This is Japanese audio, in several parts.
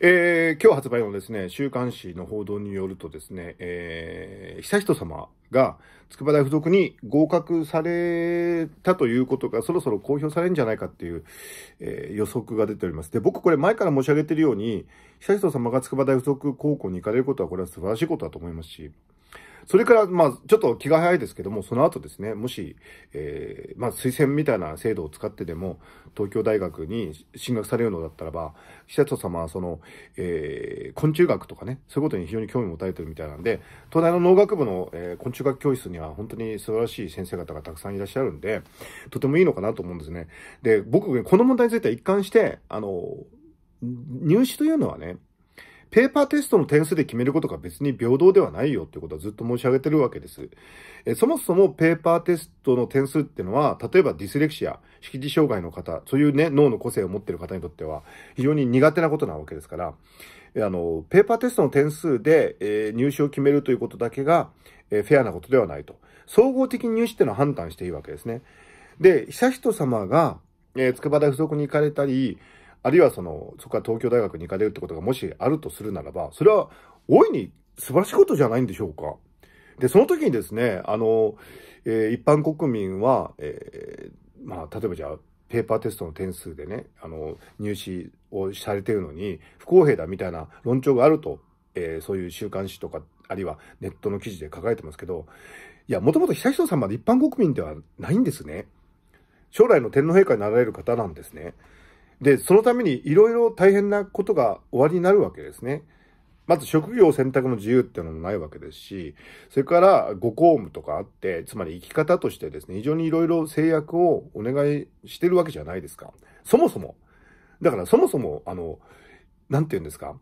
えー、今日発売のですね、週刊誌の報道によるとですね、えー、悠仁様が筑波大附属に合格されたということがそろそろ公表されるんじゃないかっていう、えー、予測が出ております。で、僕これ前から申し上げているように、悠仁様が筑波大附属高校に行かれることはこれは素晴らしいことだと思いますし、それから、まあ、ちょっと気が早いですけども、その後ですね、もし、えー、まあ、推薦みたいな制度を使ってでも、東京大学に進学されるのだったらば、久人様は、その、えー、昆虫学とかね、そういうことに非常に興味を持たれてるみたいなんで、東大の農学部の、えー、昆虫学教室には、本当に素晴らしい先生方がたくさんいらっしゃるんで、とてもいいのかなと思うんですね。で、僕、この問題については一貫して、あの、入試というのはね、ペーパーテストの点数で決めることが別に平等ではないよってことはずっと申し上げてるわけです。えそもそもペーパーテストの点数っていうのは、例えばディスレクシア、識字障害の方、そういうね、脳の個性を持っている方にとっては、非常に苦手なことなわけですから、あの、ペーパーテストの点数で、えー、入試を決めるということだけが、えー、フェアなことではないと。総合的に入試っていうのは判断していいわけですね。で、悠仁さまが、えー、筑波大附属に行かれたり、あるいはその、そこから東京大学に行かれるってことがもしあるとするならば、それは大いに素晴らしいことじゃないんでしょうか。で、その時にですね、あの、えー、一般国民は、えー、まあ、例えばじゃあ、ペーパーテストの点数でね、あの、入試をされてるのに、不公平だみたいな論調があると、えー、そういう週刊誌とか、あるいはネットの記事で書かれてますけど、いや、もともと悠仁さんまで一般国民ではないんですね。将来の天皇陛下になられる方なんですね。で、そのためにいろいろ大変なことが終わりになるわけですね。まず職業選択の自由っていうのもないわけですし、それからご公務とかあって、つまり生き方としてですね、非常にいろいろ制約をお願いしてるわけじゃないですか。そもそも。だからそもそも、あの、なんて言うんですか。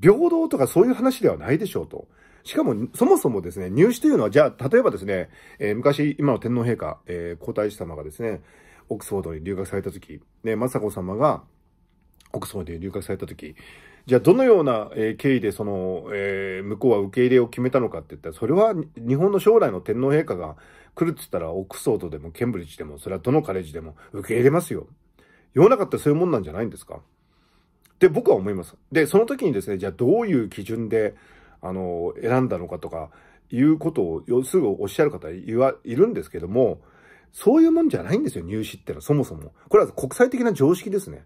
平等とかそういう話ではないでしょうと。しかも、そもそもですね、入試というのは、じゃあ、例えばですね、えー、昔、今の天皇陛下、えー、皇太子様がですね、オックスフォードに留学された時、ね、雅子様がオックスフォードに留学された時、じゃあどのような、え経緯でその、えー、向こうは受け入れを決めたのかって言ったら、それは日本の将来の天皇陛下が来るって言ったら、オックスフォードでもケンブリッジでも、それはどのカレッジでも受け入れますよ。世の中ってそういうもんなんじゃないんですかって僕は思います。で、その時にですね、じゃあどういう基準で、あの、選んだのかとか、いうことを、すぐおっしゃる方いるんですけども、そういうもんじゃないんですよ、入試ってのは、そもそも。これは国際的な常識ですね。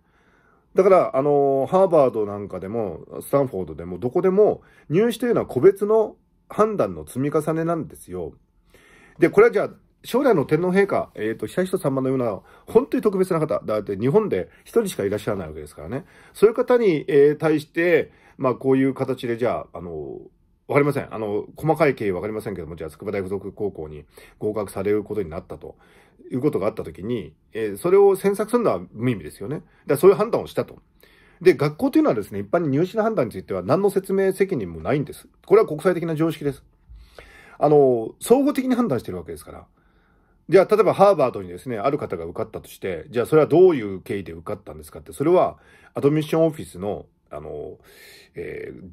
だから、あの、ハーバードなんかでも、スタンフォードでも、どこでも、入試というのは個別の判断の積み重ねなんですよ。で、これはじゃあ、将来の天皇陛下、えっ、ー、と、久人様のような、本当に特別な方、だって日本で一人しかいらっしゃらないわけですからね。そういう方に、えー、対して、まあ、こういう形で、じゃあ、あの、わかりません。あの、細かい経緯わかりませんけども、じゃあ、筑波大附属高校に合格されることになったということがあったときに、えー、それを詮索するのは無意味ですよね。だからそういう判断をしたと。で、学校というのはですね、一般に入試の判断については何の説明責任もないんです。これは国際的な常識です。あの、総合的に判断してるわけですから。じゃあ、例えばハーバードにですね、ある方が受かったとして、じゃあそれはどういう経緯で受かったんですかって、それはアドミッションオフィスの、あの、えー、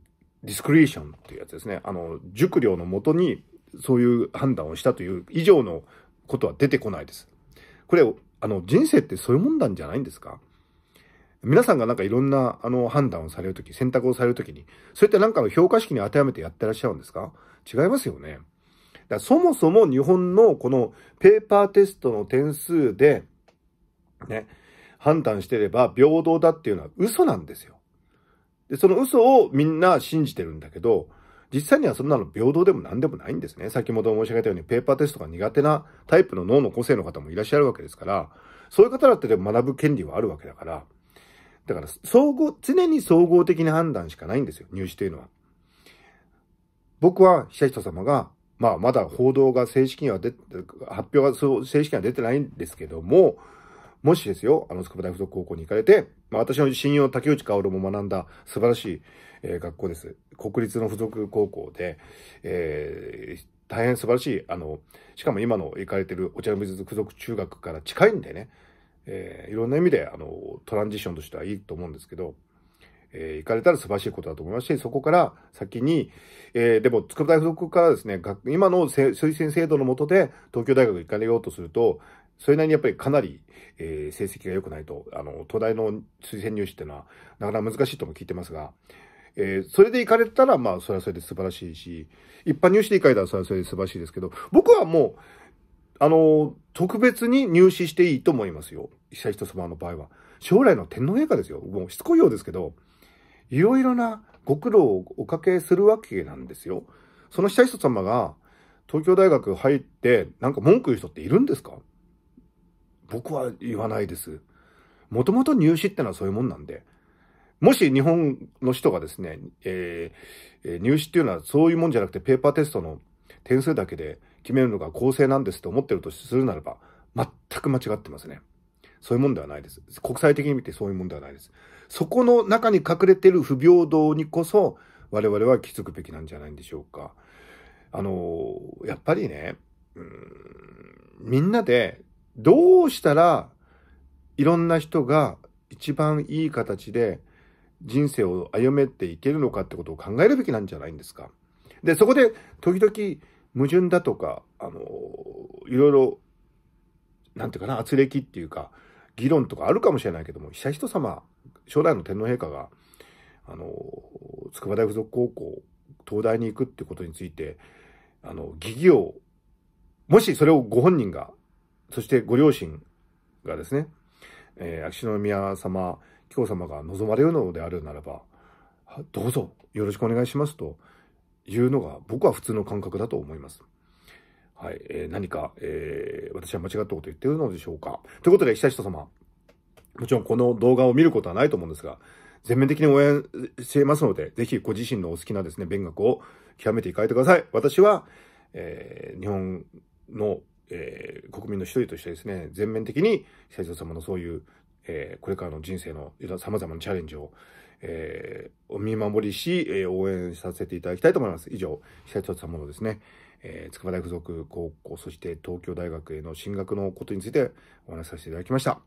ディスクリーションっていうやつですね。あの、熟慮のもとにそういう判断をしたという以上のことは出てこないです。これ、あの、人生ってそういうもんなんじゃないんですか皆さんがなんかいろんなあの判断をされるとき、選択をされるときに、そうやってなんかの評価式に当てはめてやってらっしゃるんですか違いますよね。だそもそも日本のこのペーパーテストの点数で、ね、判断してれば平等だっていうのは嘘なんですよ。で、その嘘をみんな信じてるんだけど、実際にはそんなの平等でも何でもないんですね。先ほど申し上げたようにペーパーテストが苦手なタイプの脳の個性の方もいらっしゃるわけですから、そういう方だってでも学ぶ権利はあるわけだから、だから総合、常に総合的な判断しかないんですよ、入試というのは。僕は悠仁様が、まあまだ報道が正式には出、発表が正式には出てないんですけども、もしですよ、あの、筑波大附属高校に行かれて、まあ、私の親友竹内薫も学んだ素晴らしい、えー、学校です。国立の附属高校で、えー、大変素晴らしい、あの、しかも今の行かれてるお茶の水附属中学から近いんでね、えー、いろんな意味で、あの、トランジションとしてはいいと思うんですけど、えー、行かれたら素晴らしいことだと思いますし、そこから先に、えー、でも、筑波大附属からですね、今の推薦制度の下で東京大学行かれようとすると、それなりにやっぱりかなり、えー、成績が良くないと、あの、東大の推薦入試っていうのは、なかなか難しいとも聞いてますが、えー、それで行かれたら、まあ、それはそれで素晴らしいし、一般入試で行かれたら、それはそれで素晴らしいですけど、僕はもう、あの、特別に入試していいと思いますよ。久人様の場合は。将来の天皇陛下ですよ。もうしつこいようですけど、いろいろなご苦労をおかけするわけなんですよ。その久人様が東京大学入ってなんか文句言う人っているんですか僕は言わないです。もともと入試ってのはそういうもんなんで、もし日本の人がですね、えー、入試っていうのはそういうもんじゃなくてペーパーテストの点数だけで決めるのが公正なんですと思ってるとするならば、全く間違ってますね。そういうもんではないです。国際的に見てそういうもんではないです。そこの中に隠れてる不平等にこそ、我々は気づくべきなんじゃないんでしょうか。あの、やっぱりね、うんみんなでどうしたらいろんな人が一番いい形で人生を歩めていけるのかってことを考えるべきなんじゃないんですか。で、そこで時々矛盾だとか、あの、いろいろ、なんていうかな、圧力っていうか、議論とかあるかもしれないけども、悠仁さま、将来の天皇陛下が、あの、筑波大附属高校、東大に行くってことについて、あの、疑義を、もしそれをご本人がそしてご両親がですね、えー、秋篠宮様、紀子様が望まれるのであるならば、どうぞよろしくお願いしますというのが僕は普通の感覚だと思います。はい、えー、何か、えー、私は間違ったこと言ってるのでしょうか。ということで、悠仁様、もちろんこの動画を見ることはないと思うんですが、全面的に応援していますので、ぜひご自身のお好きなですね、勉学を極めていかれてください。私は、えー、日本のえー、国民の一人としてですね、全面的に久常様のそういう、えー、これからの人生の様々なチャレンジを、えー、お見守りし、えー、応援させていただきたいと思います。以上、久常様のですね、えー、筑波大附属高校、そして東京大学への進学のことについてお話しさせていただきました。